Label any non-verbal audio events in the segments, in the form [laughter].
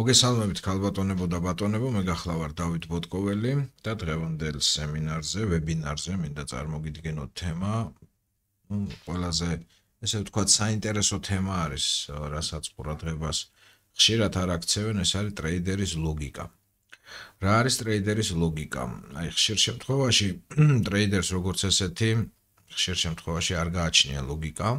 მოგესალმებით ქალბატონებო და ბატონებო, მე გახლავარ დავით ბოტკოველი და დღევანდელ სემინარზე, ვებინარზე მინდა წარმოგიდგენო თემა. ყველაზე, ესე ვთქვათ, საინტერესო თემა არის, რასაც ყურადღებას ხშირად არ აქცევენ, ეს არის ტრეიდერის ლოგიკა. რა არის ტრეიდერის ლოგიკა? აი, ხშირ შემთხვევაში [clears throat] ტრეიდერს როგორც ესეთი, ხშირ შემთხვევაში არ გააჩნია ლოგიკა.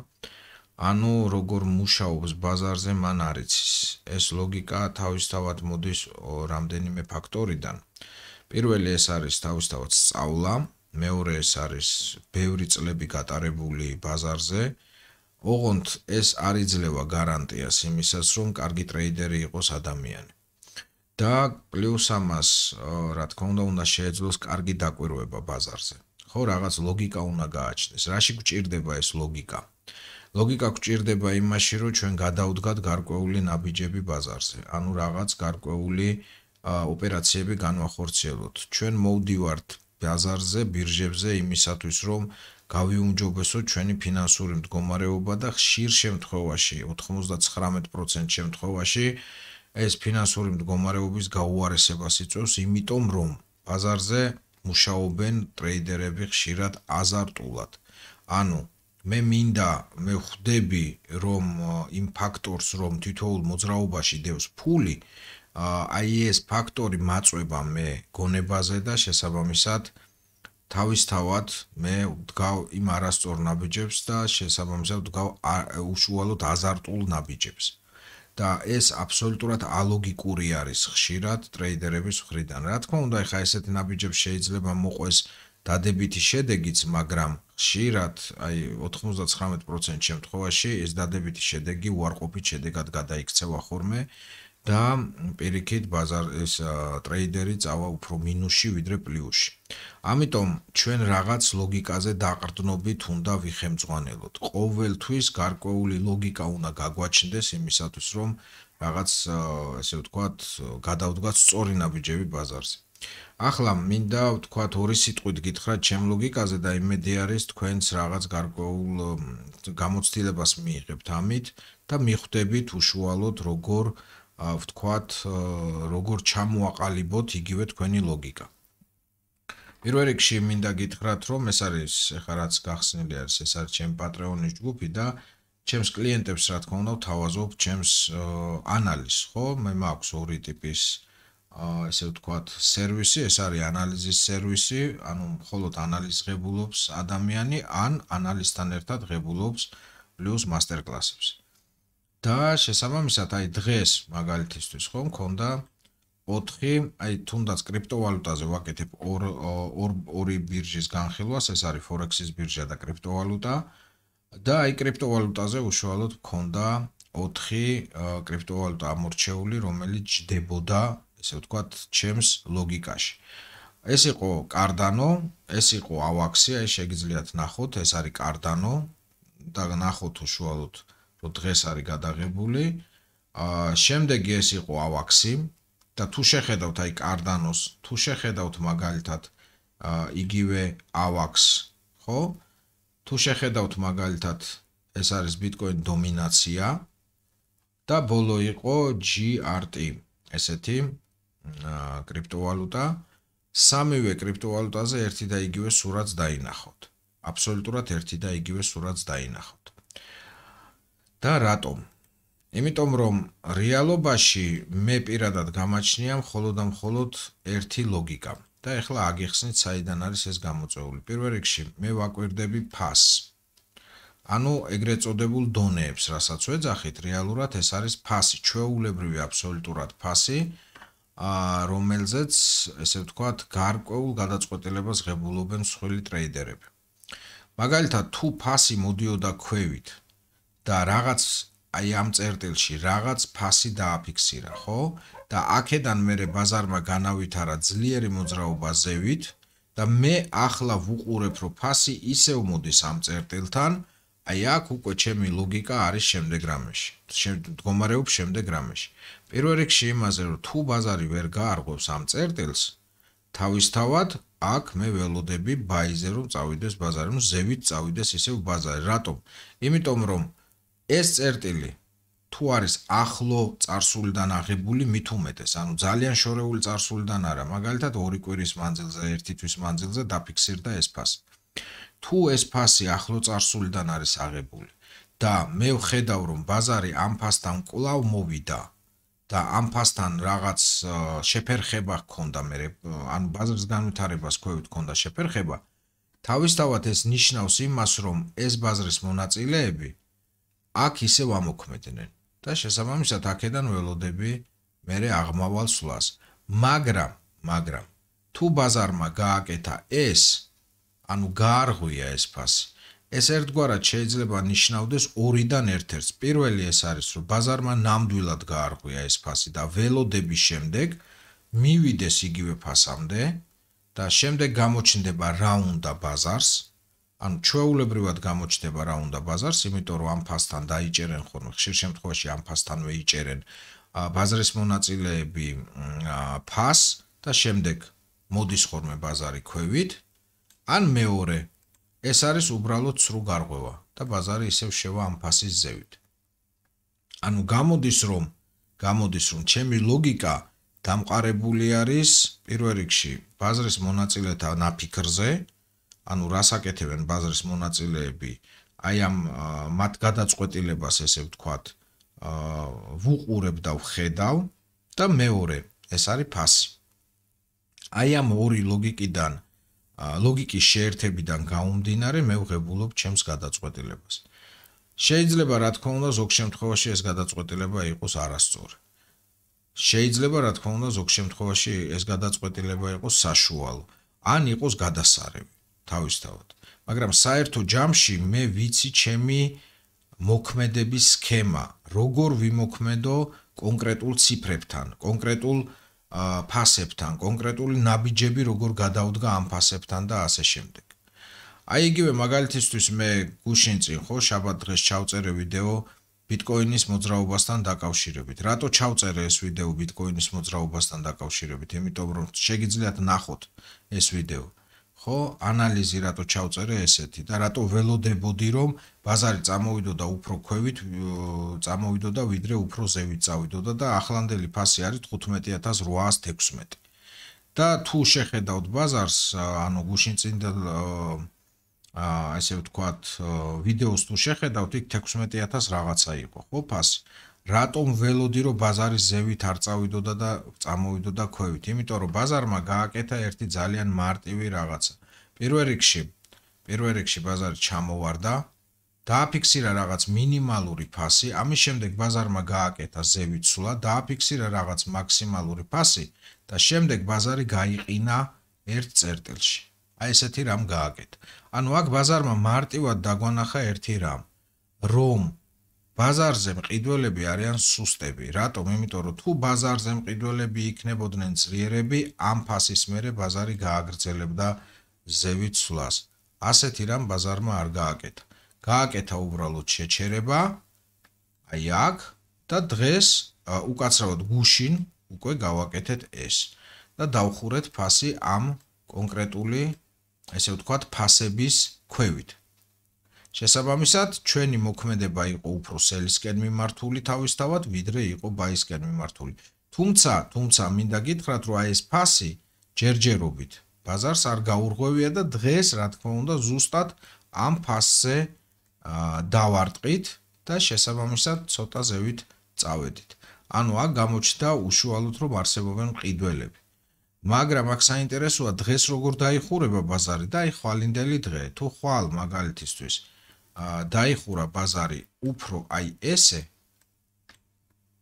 ანუ როგორ მუშაობს ბაზარზე მან არ იცის. ეს ლოგიკა თავისთავად მოდის რამდენიმე ფაქტორიდან. პირველი ეს არის თავისთავად სწავლა, მეორე ეს არის ბევრი წლები გატარებული ბაზარზე. ოღონდ ეს არ იძლევა გარანტიას იმისას, რომ კარგი ტრეიდერი იყოს ადამიანი. და პლუს ამას, რა თქმა უნდა, უნდა შეეძლოს კარგი დაკვირვება ბაზარზე. ხო, რაღაც ლოგიკა უნდა გააჩნდეს. რაში გჭირდება ეს ლოგიკა? ლოგიკა გვჭირდება იმაში, რომ ჩვენ გადავდგათ გარკვეული ნაბიჯები ბაზარზე, ანუ რაღაც გარკვეული ოპერაციები განვახორციელოთ. ჩვენ მოვდივართ ბაზარზე, ბირჟებზე იმისათვის, რომ გავიუმჯობესო ჩვენი ფინანსური მდგომარეობა და ხშირ შემთხვევაში 99% შემთხვევაში ეს ფინანსური მდგომარეობის გაუარესებას იწვევს, იმიტომ რომ ბაზარზე მუშაობენ ტრეიდერები ხშირად აზარტულად. ანუ მე მინდა მე ხვდები რომ იმ ფაქტორს რომ თითოეულ მოძრაობაში დევს ფული აი ეს ფაქტორი მაწובה მე გონებაზე და შესაბამისად თავისთავად მე ვდგავ იმ არასწორ ნაბიჯებს და შესაბამისად ვდგავ უშუალოდ აზარტულ ნაბიჯებს და ეს აბსოლუტურად ალოგიკური არის ხშირად ტრეიდერების მხრიდან. რა თქმა უნდა, ხა ესეთ ნაბიჯებს შეიძლება მოყვეს დადებითი შედეგიც, მაგრამ ხშირად აი 99% შემთხვევაში ეს დადებითი შედეგი უარყოფით შედეგად გადაიქცევა ხოლმე და პირიქით ბაზარ ეს ტრეიდერი წავა უფრო მინუსში ვიდრე პლუსში. ამიტომ ჩვენ რაღაც ლოგიკაზე დაყრდნობით უნდა ვიხემძღვანელოთ. ყოველთვის გარკვეული ლოგიკა უნდა გაგვაჩნდეს იმისათვის, რომ რაღაც ესე ვთქვათ, გადავდგათ სწორი ნაბიჯები ბაზარზე. ახლა მინდა ვთქვათ ორი სიტყვით გითხრათ ჩემ ლოგიკაზე და იმედი არის თქვენს რაღაც გარკვეულ გამოცდილებას მიიღებთ ამით და მიხვდებით უშუალოდ როგორ ვთქვათ როგორ ჩამოაყალიბოთ იგივე თქვენი ლოგიკა. პირველ რიგში მინდა გითხრათ რომ ეს არის ხა რაც გახსნილი არის ეს არის ჩემ პატრეონის ჯგუფი და ჩემს კლიენტებს რა თქმა უნდა ვთავაზობ ჩემს ანალიზს ხო მე მაქვს ორი ტიპის აა ესე ვთქვათ, სერვისი, ეს არის ანალიზის სერვისი, ანუ მხოლოდ ანალიზ ღებულობს ადამიანი ან ანალისტთან ერთად ღებულობს პლუს მასტერკლასებს. და შესაბამისად, აი დღეს მაგალითისთვის ხო მქონდა 4, აი თუნდაც კრიპტოვალუტაზე ვაკეთებ 2 ორი ბირჟის განხილვას, ეს არის ფორექსის ბირჟა და კრიპტოვალუტა. და აი კრიპტოვალუტაზე უშუალოდ მქონდა 4 კრიპტოვალუტა ამორჩეული, რომელიც ჯდებოდა ესე ვთქვა, ჩემს ლოგიკაში. ეს იყო Cardano, ეს იყო Avaxia, ეს შეგიძლიათ ნახოთ, ეს არის Cardano და ნახოთ უშუალოდ, რომ დღეს არის გადაღებული. აა შემდეგი ეს იყო Avaxi და თუ შეხედავთ აი Cardano-ს, თუ შეხედავთ მაგალითად აა იგივე Avax-ს, ხო? თუ შეხედავთ მაგალითად ეს არის Bitcoin დომინაცია და ბოლო იყო GRT, ესეთი კრიპტოვალუტა სამივე კრიპტოვალუტაზე ერთი და იგივე სურათს დაინახოთ. აბსოლუტურად ერთი და იგივე სურათს დაინახოთ. და რატომ? იმიტომ რომ რეალობაში მე პირადად გამაჩნია მხოლოდ ამხოლოდ ერთი ლოგიკა და ახლა აგიხსნით საიდან არის ეს გამოწეული. პირველ რიგში მე ვაკვირდები ფას. ანუ ეგრეთ წოდებულ დონეებს, რასაც ვეძახით, რეალურად ეს არის ფასი, ჩვეულებრივი აბსოლუტურად ფასი. აა ა რომელზეც ესე ვთქვათ გარკვეულ გადაწყვეტილებას ღებულობენ მსხვილი ტრეიდერები. მაგალითად, თუ ფასი მოდიოდა ქვევით და რაღაც აი ამ წერტილში რაღაც ფასი დააფიქსირა, ხო? და აქედან მე ბაზარმა განავითარა ძლიერი მოძრაობა ზევით და მე ახლა ვუყურებ, რომ ფასი ისევ მოდის ამ წერტილთან, აი აქ უკვე ჩემი ლოგიკა არის შემდეგ რამეში. შემდგომარეობ შემდეგ რამეში. პირველ რიგში იმაზე რომ თუ ბაზარი ვერ გაარღვევს ამ წერტილს, თავისთავად აქ მე ველოდები ბაიზერ რომ წავიდეს ბაზარზე, ნუ ზევით წავიდეს ისევ ბაზარზე. რატომ? იმიტომ რომ ეს წერტილი თუ არის ახლო царსულიდან აღებული მithumetes, ანუ ძალიან შორეული царსულიდან არა, მაგალითად ორი კვირის მანძილზე, ერთი თვის მანძილზე დაფიქსირდა ეს ფასი. თუ ეს ფასი ახლოწარსულიდან არის აღებული და მე ვხედავ რომ ბაზარი ამ ფასთან კლავ მოვიდა და ამ ფასთან რაღაც შეფერხება ჰქონდა მე ანუ ბაზრის განვითარებას ხოვით ჰქონდა შეფერხება თავისთავად ეს ნიშნავს იმას რომ ეს ბაზრის მონაწილეები აქ ისევ ამოქმედნენ და შესაბამისად აქედან ველოდები მე აღმავალ სვლას მაგრამ მაგრამ თუ ბაზარმა გააკეთა ეს ანუ გაარღვია ეს ფასი. ეს ერთგვარად შეიძლება ნიშნავდეს ორიდან ერთ-ერთს. პირველი ეს არის, რომ ბაზარმა ნამდვილად გაარღვია ეს ფასი და ველოდების შემდეგ მივიდეს იგივე ფასამდე და შემდეგ გამოჩნდება რა უნდა ბაზარს. ანუ ჩვეულებრივად გამოჩნდება რა უნდა ბაზარს, იმიტომ რომ ამ ფასთან დაიჭერენ ხოლმე. ხშირ შემთხვევაში ამ ფასთანვე იჭერენ ბაზრის მონაწილეები ფას და შემდეგ მოდის ხოლმე ბაზარი ქვევით ან მეორე ეს არის უბრალოდ სრულ გარღვევა და ბაზარი ისევ შევა ამ ფასის ზევით ანუ გამოდის რომ გამოდის რომ ჩემი ლოგიკა დამყარებული არის პირველ რიგში ბაზრის მონაწილეთა ნაფიქრზე ანუ რასაკეთებენ ბაზრის მონაწილეები აი ამ მათ გადაწყვეტილებას ესე ვთქვათ ა ვუყურებ და ვხედავ და მეორე ეს არის ფასი აი ამ ორი ლოგიკიდან აა ლოგიკის შეერთებიდან გამომდინარე მე ვღებულობ ჩემს გადაწყვეტილებას. შეიძლება რა თქმა უნდა ზოგ შემთხვევაში ეს გადაწყვეტილება იყოს არასწორი. შეიძლება რა თქმა უნდა ზოგ შემთხვევაში ეს გადაწყვეტილება იყოს საშუალო ან იყოს გადასარევი თავისთავად. მაგრამ საერთო ჯამში მე ვიცი ჩემი მოქმედების სქემა, როგორ ვიმოქმედო კონკრეტულ ციფრებთან, კონკრეტულ ფასებთან, კონკრეტული ნაბიჯები როგორ გადაუდგა ამ ფასებთან და ასე შემდეგ. აი იგივე მაგალითისთვის მე გუშინ წინ ხო შაბათ დღეს ჩავწერე ვიდეო ბიტკოინის მოძრაობასთან დაკავშირებით. რატო ჩავწერე ეს ვიდეო ბიტკოინის მოძრაობასთან დაკავშირებით? იმიტომ რომ შეგიძლიათ ნახოთ ეს ვიდეო. ხო ანალიზი რატო ჩავწერე ესეთი და რატო ველოდებოდი რომ ბაზარი წამოვიდო და უფრო ქვევით წამოვიდო და ვიდრე უფრო ზევით წავიდო და ახლანდელი ფასი არის 15816 და თუ შეხედავთ ბაზარს ანუ გუშინ წინ და აა ესე ვთქვათ ვიდეოს თუ შეხედავთ იქ 16000 რაღაცა იყო ხო ფასი რატომ ველოდი რომ ბაზარის ზევით არ წავიდოდა და წამოვიდოდა ქვევით? იმიტომ რომ ბაზარმა გააკეთა ერთი ძალიან მარტივი რაღაცა. პირველ რიგში, პირველ რიგში ბაზარი ჩამოვარდა, დააფიქსირა რაღაც მინიმალური ფასი, ამის შემდეგ ბაზარმა გააკეთა ზევით სვლა, დააფიქსირა რაღაც მაქსიმალური ფასი და შემდეგ ბაზარი გაიყინა ერთ წერტილში. აი ესეთი რამ გააკეთა. ანუ აქ ბაზარმა მარტივად დაგვანახა ერთი რამ, რომ ბაზარზე მყიდველები არიან სუსტები, რატომ? იმიტომ რომ თუ ბაზარზე მყიდველები იქნებოდნენ ძლიერები, ამ ფასის მერე ბაზარი გააგრძელებდა ზევით სვლას. ასეთი რამ ბაზარმა არ გააკეთა. გააკეთა უბრალოდ შეჩერება აი აქ და დღეს უკაცრავად გუშინ უკვე გავაკეთეთ ეს და დავხურეთ ფასი ამ კონკრეტული ესე ვთქვათ ფასების ქვევით. შესაბამისად, ჩვენი მოქმედება იყო უფრო სელისკენ მიმართული თავისთავად, ვიდრე იყო ბაისკენ მიმართული. თუმცა, თუმცა მინდა გითხრათ, რომ აი ეს ფასი ჯერჯერობით ბაზარს არ გაურღვევია და დღეს, რა თქმა უნდა, ზუსტად ამ ფასზე დავარტყით და შესაბამისად ცოტა ზევით წავედით. ანუ აქ გამოჩნდა უშუალოდ რომ არსებობენ ყიდველები. მაგრამ აქ საინტერესოა დღეს როგორ დაიხურება ბაზარი და აი ხვალინდელი დღე. თუ ხვალ მაგალითისთვის დაიხურა ბაზარი უფრო აი ესე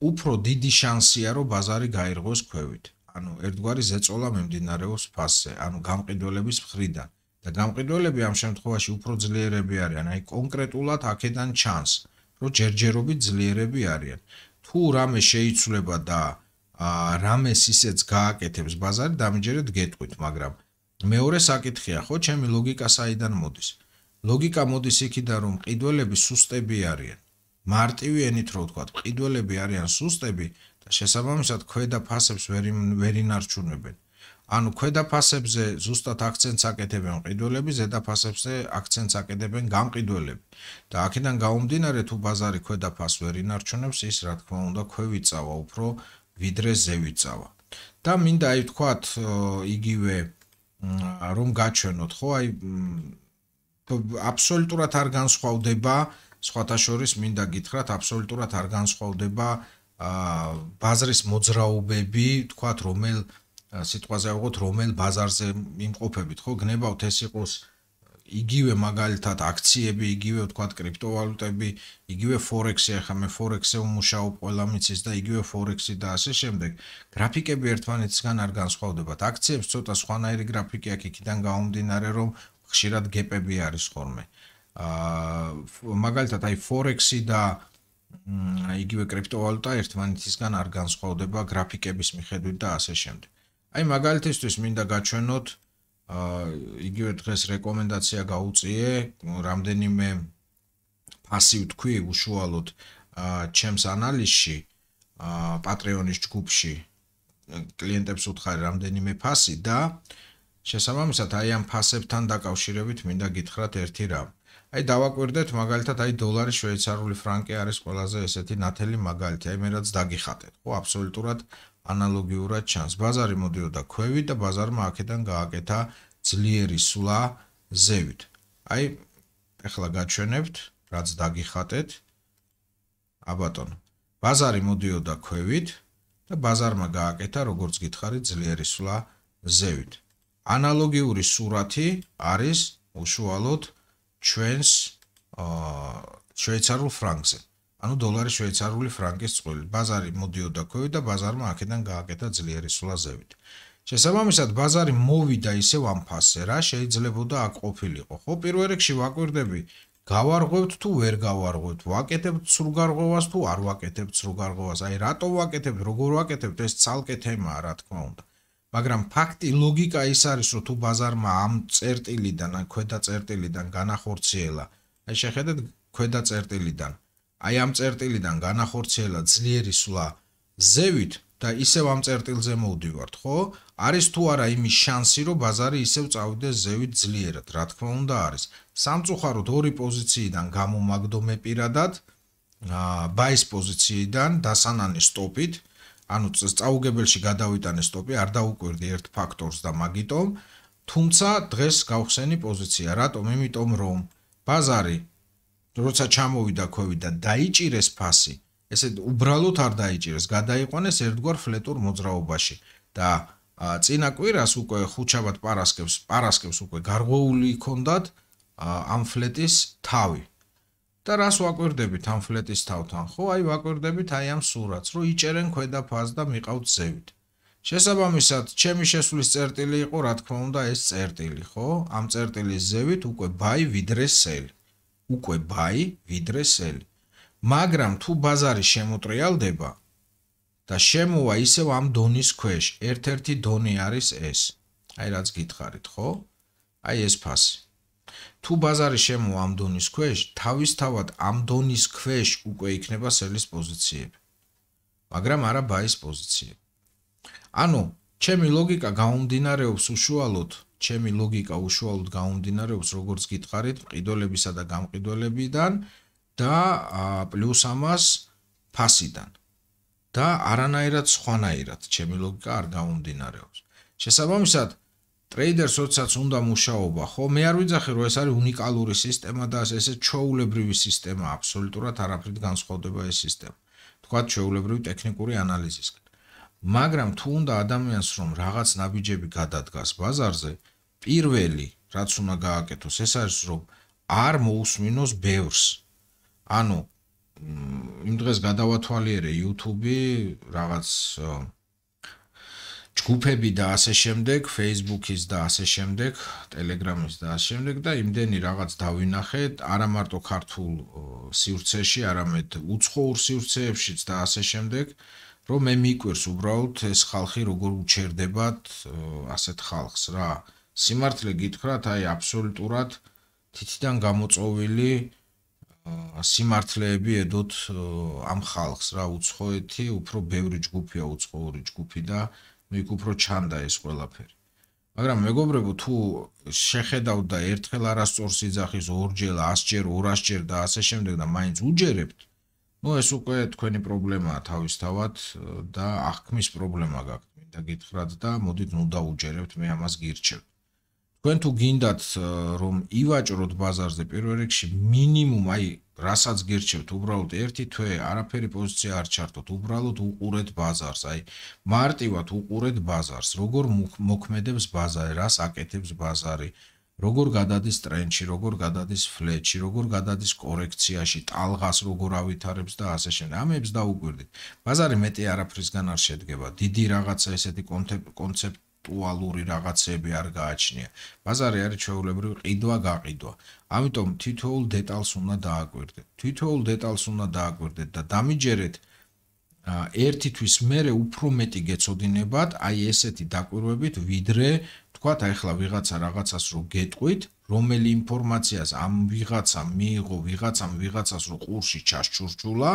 უფრო დიდი შანსია რომ ბაზარი გაიღოს ქვევით ანუ ერთგვარი ზეწოლა მიმდინარეობს ფასზე ანუ გამყიდველების მხრიდან და გამყიდველები ამ შემთხვევაში უფრო ძლიერები არიან აი კონკრეტულად აქედან ჩანს რომ ჯერჯერობით ძლიერები არიან თუ რამე შეიცვლება და რამეს ისეც გააკეთებს ბაზარი დამჯერეთ გეტყვით მაგრამ მეორე საკითხია ხო ჩემი ლოგიკა საიდან მოდის ლოგიკა მოდის იქიდან, რომ ყიდველები სუსტები არიან. მარტივი ენით რო ვთქვა, ყიდველები არიან სუსტები და შესაბამისად ქვედა ფასებს ვერ ვერინარჩუნებენ. ანუ ქვედა ფასებზე ზუსტად აქცენტს აკეთებენ ყიდველები, ზედა ფასებზე აქცენტს აკეთებენ გამყიდველები. და აქედან გამომდინარე, თუ ბაზარი ქვედა ფასს ვერინარჩუნებს, ის რა თქმა უნდა ქვევიწავა უფრო ვიდრე ზევიწავა. და მინდა აი ვთქვათ იგივე რომ გაჩვენოთ, ხო, აი აბსოლუტურად არ განსხვავდება სხვათა შორის მინდა გითხრათ აბსოლუტურად არ განსხვავდება ბაზრის მოძრაობები თქვათ რომელ სიტყვაზე ვიღოთ რომელ ბაზარზე იმყოფებით ხო გნებავთ ეს იყოს იგივე მაგალითად აქციები, იგივე ვთქვათ კრიპტოვალუტები, იგივე ფორექსი, ახლა მე ფორექსზე ვმუშაობ ყველამიცის და იგივე ფორექსი და ასე შემდეგ. გრაფიკები ერთმანეთისგან არ განსხვავდება. აქციებს ცოტა სხვანაირი გრაფიკი აქვს, იქიდან გამომდინარე, რომ ხშირად გეპები არის ხოლმე. აა მაგალითად აი ფორექსი და იგივე კრიპტოვალუტა ერთმანეთისგან არ განსხვავდება გრაფიკების მიხედვით და ასე შემდეგ. აი მაგალითისთვის მინდა გაჩვენოთ აა იგივე დღეს რეკომენდაცია გაუწიე რამდენიმე пассив თქვი უშუალოდ აა ჩემს ანალიზში აა პატრეონის ჯგუფში კლიენტებს უთხარი რამდენიმე ფასი და შესაბამისად აი ამ ფასებთან დაკავშირებით მინდა გითხრათ ერთი რამ. აი დავაკვირდეთ მაგალითად აი დოლარი, შვეიცარიული ფრანკი არის ყველაზე ესეთი ნათელი მაგალითი. აი მე რაც დაგიხატეთ, ხო, აბსოლუტურად ანალოგიურად ჩანს. ბაზარი მოდიოდა ქვევი და ბაზარმა აქედან გააკეთა ძლიერი სვლა ზევით. აი ახლა გაჩვენებთ, რაც დაგიხატეთ. ა ბატონო. ბაზარი მოდიოდა ქვევით და ბაზარმა გააკეთა როგორც გითხარით ძლიერი სვლა ზევით. ანალოგიური სურათი არის უშუალოდ ჩვენს შვეიცარიულ ფრანკზე. ანუ დოლარი შვეიცარიული ფრანკის წყვილი. ბაზარი მოდიოდა ქვევით და ბაზარმა აქედან გააკეთა ძლიერი სულა ზევით. შესაბამისად ბაზარი მოვიდა ისე ამ ფასზე, რა შეიძლებოდა აქ ყოფილიყო. ხო, პირველ რიგში ვაკვირდები, გავარღვევთ თუ ვერ გავარღვევთ, ვაკეთებთ სრულგარღვევას თუ არ ვაკეთებთ სრულგარღვევას. აი, რატო ვაკეთებთ, როგორ ვაკეთებთ, ეს ცალკე თემაა, რა თქმა უნდა. მაგრამ ფაქტი ლოგიკა ის არის რომ თუ ბაზარმა ამ წერტილიდან ან ქვედა წერტილიდან განახორციელა აი შეხედეთ ქვედა წერტილიდან აი ამ წერტილიდან განახორციელა ძლიერი სვლა ზევით და ისევ ამ წერტილზე მოვდივართ ხო არის თუ არა იმის შანსი რომ ბაზარი ისევ წავიდეს ზევით ძლიერად რა თქმა უნდა არის სამწუხაროდ ორი პოზიციიდან გამომაგდო მე პირადად აა ბაის პოზიციიდან დასანანი სტოპით აა ანუ წაუგებელში გადავიტანე სტოპი, არ დაუკვირდი ერთ ფაქტორს და მაგიტომ, თუმცა დღეს გავხსენი პოზიცია, რატომ? იმიტომ რომ ბაზარი როცა ჩამოვიდა ქოვი და დაიჭირეს ფასი, ესე უბრალოდ არ დაიჭირეს, გადაიყვანეს ერთგვარ ფლეტურ მოძრაობაში და წინა კვირას უკვე ხუჩაბათ პარასკევს, პარასკევს უკვე გარღვეული ჰქონდათ ამ ფლეტის თავი, და რას ვაკვირდებით ამ ფლეტის თავთან? ხო, აი ვაკვირდებით აი ამ სურათს, რომ იჭერენ ქვედა ფაზ და მიყავთ ზევით. შესაბამისად, ჩემი შესulis წერტილი იყო, რა თქმა უნდა, ეს წერტილი, ხო? ამ წერტილის ზევით უკვე ბაი ვიდრე სელი. უკვე ბაი ვიდრე სელი. მაგრამ თუ ბაზარი შემოტრიალდება და შემოვა ისევ ამ დონის ქვეშ, ერთ-ერთი დონი არის ეს. აი რაც გითხარით, ხო? აი ეს ფასი. თუ ბაზარი შემო ამ დონის ქვეშ, თავისთავად ამ დონის ქვეშ უკვე იქნება სელის პოზიციები. მაგრამ არა ბაის პოზიციები. ანუ, ჩემი ლოგიკა გამომდინარეობს უშუალოდ, ჩემი ლოგიკა უშუალოდ გამომდინარეობს როგორც გითხარით, მყიდველებისა და გამყიდველებიდან და პლუს ამას ფასიდან. და არანაირად სხვანაირად ჩემი ლოგიკა არ გამომდინარეობს. შესაბამისად, ტრეიდერს როდესაც უნდა მუშაობა, ხო, მე არ ვიძახი, რომ ეს არის უნიკალური სისტემა და ესე ჩოულებრივი სისტემა, აბსოლუტურად არაფრით განსხვავდება ეს სისტემა. თქვათ ჩოულებრივი ტექნიკური ანალიზისგან. მაგრამ თუ უნდა ადამიანს რომ რაღაც ნაბიჯები გადადგას ბაზარზე, პირველი რაც უნდა გააკეთოს, ეს არის რომ არ მოусმინოს ბევრს. ანუ იმ დღეს გადავათვალიერე YouTube-ი რაღაც ჯგუფები და ასე შემდეგ, Facebook-ის და ასე შემდეგ, Telegram-ის და ასე შემდეგ და იმდენი რაღაც დავინახეთ, არა მარტო ქართულ სივრცეში, არამედ უცხოურ სივრცეებშიც და ასე შემდეგ, რომ მე მიკვირს უბრალოდ ეს ხალხი როგორ უჩერდებათ ასეთ ხალხს რა. სიმართლე გითხრათ, აი აბსოლუტურად თითიდან გამოწოვილი სიმართლეები ედოთ ამ ხალხს რა, უცხოეთი, უფრო ბევრი ჯგუფია უცხოური ჯგუფი და იქ უფრო ჩანდა ეს ყველაფერი. მაგრამ მეგობრებო, თუ შეხედავ და ერთხელ არასწორს იძახის ორჯერ, 100ჯერ, 200ჯერ და ასე შემდეგ და მაინც უჯერებთ, ნუ ეს უკვე თქვენი პრობლემაა თავისთავად და აღქმის პრობლემა გაქვთ, მითხრა გითხრათ და მოდით ნუ დაუჯერებთ, მე ამას გირჩევ. თქვენ თუ გინდათ რომ ივაჭროთ ბაზარზე პირველ რიგში მინიმუმ აი რასაც გირჩევთ უბრალოდ ერთი თვე, არაფერი პოზიცია არ ჩართოთ, უბრალოდ უყურეთ ბაზარს, აი მარტივად უყურეთ ბაზარს, როგორ მოქმედებს ბაზარი, რას აკეთებს ბაზარი, როგორ გადადის ტრენდში, როგორ გადადის ფლეჩში, როგორ გადადის კორექციაში, ტალღას როგორ ავითარებს და ასე შემდეგ. ამებს დაუგვირდით. ბაზარი მეტი არაფრისგან არ შედგება. დიდი რაღაცა ესეთი კონცეფტი ტუალური რაღაცები არ გააჩნია. ბაზარი არის ჩვეულებრივი ყიდვა გაყიდვა. ამიტომ თითოეულ დეტალს უნდა დააკვირდეთ. თითოეულ დეტალს უნდა დააკვირდეთ და დამიჯერეთ ერთი თვის მერე უფრო მეტი გეცოდინებად, აი ესეთი დაკვირვებით, ვიდრე თქვათ აი ხლა ვიღაცა რაღაცას რო გეტყვით, რომელი ინფორმაციას ამ ვიღაცამ მიიღო, ვიღაცამ ვიღაცას რო ყურში ჩასჩურჩულა,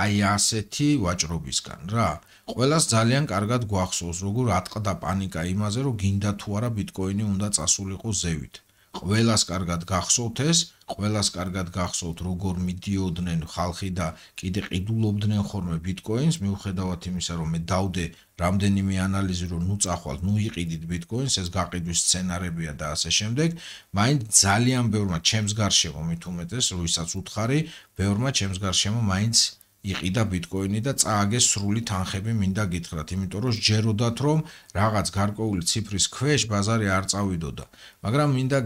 აი ასეთი ვაჭრობისგან რა ყველას ძალიან კარგად გვახსოვს როგორ ატყდა პანიკა იმაზე რომ გინდა თუ არა ბიტკოინი უნდა წასულიყო ზევით ყველას კარგად გახსოვთ ეს ყველას კარგად გახსოვთ როგორ მიდიოდნენ ხალხი და კიდე ყიდულობდნენ ხოლმე ბიტკოინს მიუხედავად იმისა რომ მე დავდე რამდენიმე ანალიზი რომ ნუ წახვალ ნუ იყიდით ბიტკოინს ეს გაყიდვის სცენარებია და ასე შემდეგ მაინც ძალიან ბევრმა ჩემს გარშემო მით უმეტეს რომ ისაც უთხარი ბევრმა ჩემს გარშემო მაინც იყიდა ბიტკოინი და წააგეს სრული თანხები მინდა გითხრათ, იმიტომ რომ შეეროდათ რომ რაღაც გარკვეული ციფრის ქვეშ ბაზარი არ წავიდოდა. მაგრამ მინდა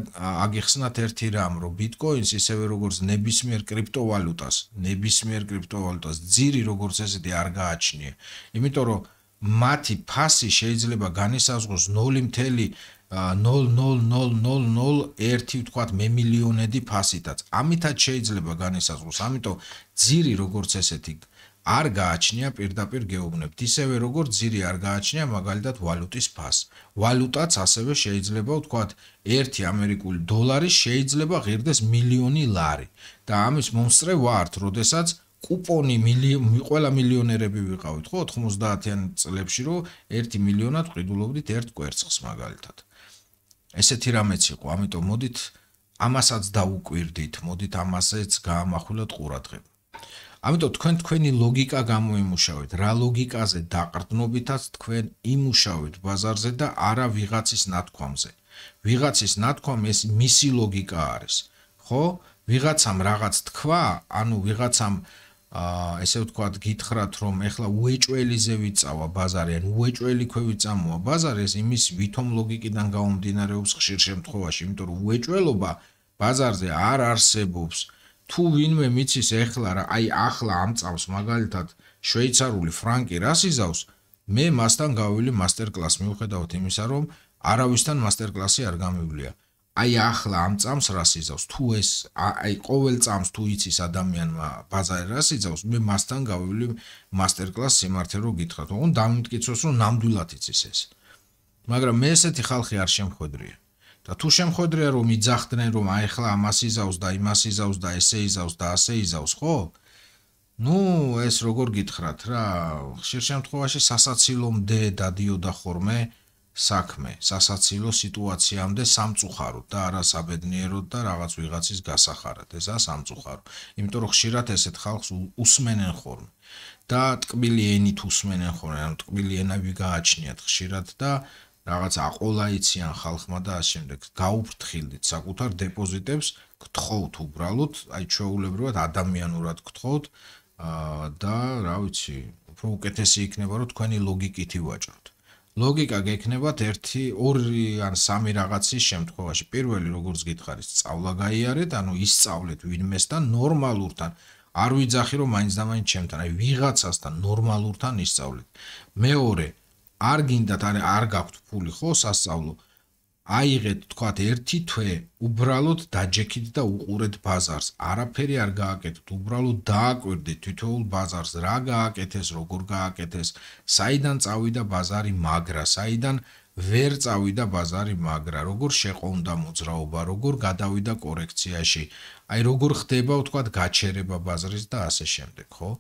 აგიხსნათ ერთი რამ, რომ ბიტკოინს ისევე როგორც ნებისმიერ კრიპტოვალუტას, ნებისმიერ კრიპტოვალუტას ძირი როგორც ესეთი არ გააჩნია. იმიტომ რომ მათი ფასი შეიძლება განისაზღვროს 0.1 0000001 ვთქვათ მე მილიონედი ფასითაც. ამითაც შეიძლება განისაზღვროს, ამიტომ ძირი როგორც ესეთი არ გააჩნია პირდაპირ გეუბნებთ. ისევე როგორც ძირი არ გააჩნია მაგალითად ვალუტის ფასს. ვალუტაც ასევე შეიძლება ვთქვათ 1 ამერიკული დოლარი შეიძლება ღირდეს მილიონი ლარი. და ამის მომსწრე ვართ, როდესაც купоны миллион, ყველა მილიონერები ვიყავით, ხო, 90-იან წლებში რო 1 მილიონად ყიდულობდით ერთ კვერცხს მაგალითად. ესეთი რამეც იყო, ამიტომ მოდით ამასაც დაუკვირდით, მოდით ამასაც გაამახვილოთ ყურადღება. ამიტომ თქვენ თქვენი ლოგიკა გამოიმუშავეთ, რა ლოგიკაზე დაყრდნობითაც თქვენ იმუშავეთ ბაზარზე და არა ვიღაცის ნათქვამზე. ვიღაცის ნათქვამ ეს მისი ლოგიკა არის, ხო? ვიღაცამ რაღაც თქვა, ანუ ვიღაცამ აა ესე ვთქვათ, გითხრათ რომ ეხლა უეჭველიზე ვიწავა ბაზარი, ან უეჭველი ქვევი წამოა ბაზარი, ეს იმის ვითომ ლოგიკიდან გამომდინარეობს ხშირ შემთხვევაში, იმიტომ რომ უეჭველობა ბაზარზე არ არსებობს. თუ ვინმე მიცის ეხლა რა, აი ახლა ამწავს მაგალითად შვეიცარიული ფრანკი რას იზავს? მე მასთან გავივლი მასტერკლასს მიუხედავთ იმისა, რომ არავისთან მასტერკლასი არ გამივლია. აი ახლა ამ წამს რას იზავს თუ ეს აი ყოველ წამს თუ იცის ადამიანმა ბაზარი რას იზავს მე მასთან გავივლი მასტერკლას სიმართლე რო გითხრა თუნ დამიმტკიცოს რომ ნამდვილად იცის ეს მაგრამ მე ესეთი ხალხი არ შემხვედრია და თუ შემხვედრია რომ იძახდნენ რომ აი ახლა ამას იზავს და იმას იზავს და ესე იზავს და ასე იზავს ხო ну ეს როგორ გითხრათ რა შეერ შემთხვევაში სასაცილო მდე დადიოდა ხორმე საქმე, სასაცილო სიტუაციამდე სამწუხაროდ და არა საბედნიეროდ და რაღაც ვიღაცის გასახარად, ესა სამწუხარო. იმიტომ რომ ხშირად ესეთ ხალხს უსმენენ ხოლმე და ტკბილი ენით უსმენენ ხოლმე, ანუ ტკბილი ენები გააჩნიათ ხშირად და რაღაც აყოლაიციან ხალხმა და ამ შემდეგ გაუფრთხილდით საკუთარ დეპოზიტებს გთხოვთ უბრალოდ, აი ჩვეულებრივად ადამიანურად გთხოვთ და რა ვიცი, უფრო უკეთესი იქნება რომ თქვენი ლოგიკით ივაჭროთ. ლოგიკა გექნებათ ერთი ორი ან სამი რაღაცის შემთხვევაში. პირველი როგორც გითხარის, სწავლა გაიარეთ, ანუ ისწავლეთ ვინმეს და ნორმალურთან არ ვიძახი რომ მაინც და მაინც ჩემთან, აი ვიღაცასთან ნორმალურთან ისწავლეთ. მეორე, არ გინდათ, არ გაქვთ ფული ხო სასწავლო? აიღეთ თქვა ერთი თვე უბრალოდ დაჯექით და უყურეთ ბაზარს არაფერი არ გააკეთეთ უბრალოდ დააკვირდეთ თითოეულ ბაზარს რა გააკეთეს როგორ გააკეთეს საიდან წავიდა ბაზარი მაგრა საიდან ვერ წავიდა ბაზარი მაგრა როგორ შეყონდა მოძრაობა როგორ გადავიდა კორექციაში აი როგორ ხდება თქვა გაჩერება ბაზრის და ასე შემდეგ ხო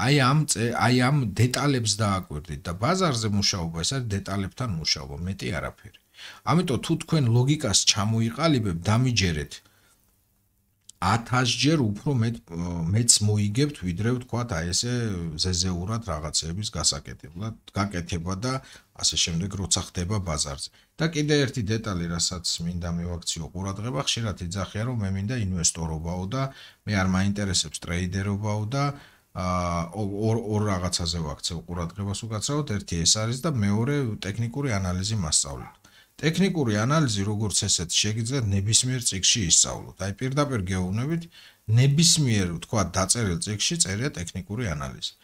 აი ამ აი ამ დეტალებს დააკვირდით და ბაზარზე მუშაობა ეს არის დეტალებთან მუშაობა მეტი არაფერი ამიტომ თუ თქვენ ლოგიკას ჩამოიყალიბებ დამიჯერეთ 1000 ჯერ უფრო მეტ მეც მოიგებთ ვიდრე ვთქვათ აი ესე ზეზეურად რაღაცების გასაკეთებლად გაკეთება და ასე შემდეგ როცა ხდება ბაზარზე და კიდე ერთი დეტალი რასაც მინდა მევაქციო ყურადღება ხშირად ეძახიან რომ მე მინდა ინვესტორობაო და მე არ მაინტერესებს ტრეიდერობაო და ორ რაღაცაზე ვაქცევ ყურადღებას უკაცრავად, ერთი ეს არის და მეორე ტექნიკური ანალიზი მასწავლეთ. ტექნიკური ანალიზი როგორც ესეთ შეგიძლიათ ნებისმიერ ციკში ისწავლოთ. აი პირდაპირ გეუბნებით ნებისმიერ თქვა დაწერილ ციკში წერია ტექნიკური ანალიზი.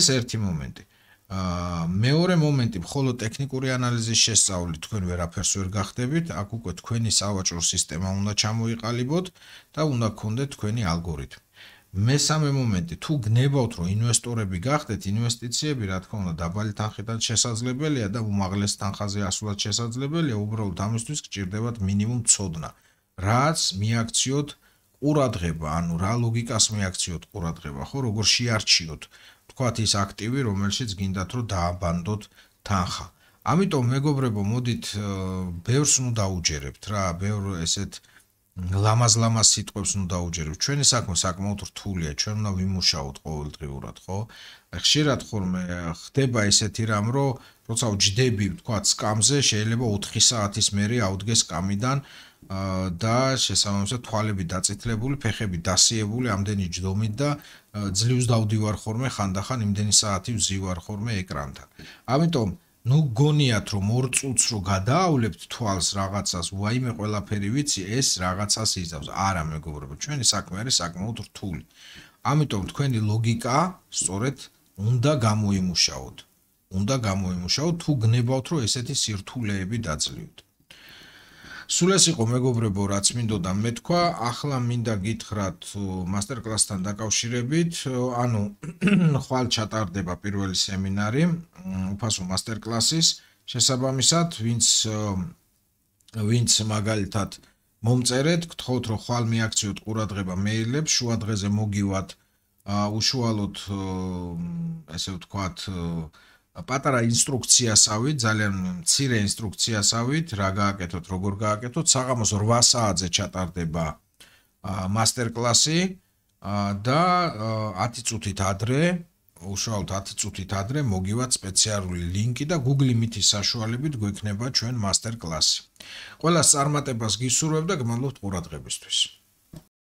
ეს ერთი მომენტი. ა მეორე მომენტი მხოლოდ ტექნიკური ანალიზის შესწავლით თქვენ ვერაფერს ვერ გახდებით, აქ უკვე თქვენი სავაჭრო სისტემა უნდა ჩამოიყალიბოთ და უნდა გქონდეთ თქვენი ალგორითმი. მესამე მომენტი, თუ გნებავთ, რომ ინვესტორები გახდეთ, ინვესტიციები, რა თქმა უნდა, დაბალი თანხებით შესაძლებელია და უმაღლეს თანხაზე ასულად შესაძლებელია, უბრალოდ ამისთვის გჭირდებათ მინიმუმ ცოდნა, რაც მიაქციოთ ყურადღება, ანუ რა ლოგიკას მიაქციოთ ყურადღება, ხო, როგორ შეარჩიოთ, თქვათ ის აქტივი, რომელშიც გინდათ, რომ დააბანდოთ თანხა. ამიტომ მეგობრებო, მოდით ბევრს ნუ დაუჯერებთ რა, ბევრ ესეთ აა ლამაზ-ლამაზ სიტყვებს ნუ დაუჯერებ. ჩვენი საქმე საკმაოდ რთულია, ჩვენ უნდა ვიმუშაოთ ყოველდღიურად, ხო? აი ხშირად ხოლმე ხდება ესეთი რამ, რომ როცა ვჯდები, თქვა, სკამზე, შეიძლება 4 საათის მერე ავდგე სკამიდან და შესაბამისად თვალები დაწითლებული, ფეხები დასიებული, ამდენი ჯდომით და ძლივს დავდივარ ხოლმე ხანდახან იმდენი საათი ვზივარ ხოლმე ეკრანთან. ამიტომ ну гоният რომ ორწუწრო გადაავლებთ თვალს რაღაცას ვაიმე ყველაფერი ვიცი ეს რაღაცას იზავს არა მეგობრებო ჩვენი საქმე არის საკმაოდ რთული ამიტომ თქვენი ლოგიკა სწორედ უნდა გამოიმუშაოთ უნდა გამოიმუშაოთ თუ გნებავთ რომ ესეთი სირთულეები დაძლევთ სულ ეს იყო მეგობრებო რაც მინდოდა მეთქვა ახლა მინდა გითხრათ მასტერ კლასთან დაკავშირებით ანუ [coughs] ხვალ ჩატარდება პირველი სემინარი უფასო მასტერ კლასის შესაბამისად ვინც ვინც მაგალითად მომწერეთ გთხოვთ რომ ხვალ მიაქციოთ ყურადღება მეილებს შუა დღეზე მოგივათ უშუალოდ ესე ვთქვათ პატარა ინსტრუქციასავით, ძალიან მცირე ინსტრუქციასავით, რა გააკეთოთ, როგორ გააკეთოთ, საღამოს 8 საათზე ჩატარდება master class-ი და 10 წუთით ადრე, უშუალოდ 10 წუთით ადრე მოგივა სპეციალური ლინკი და Google Meet-ის საშუალებით გვექნება ჩვენ master class. ყველა წარმატებას გისურვებ და გმადლობთ ყურადღებისთვის.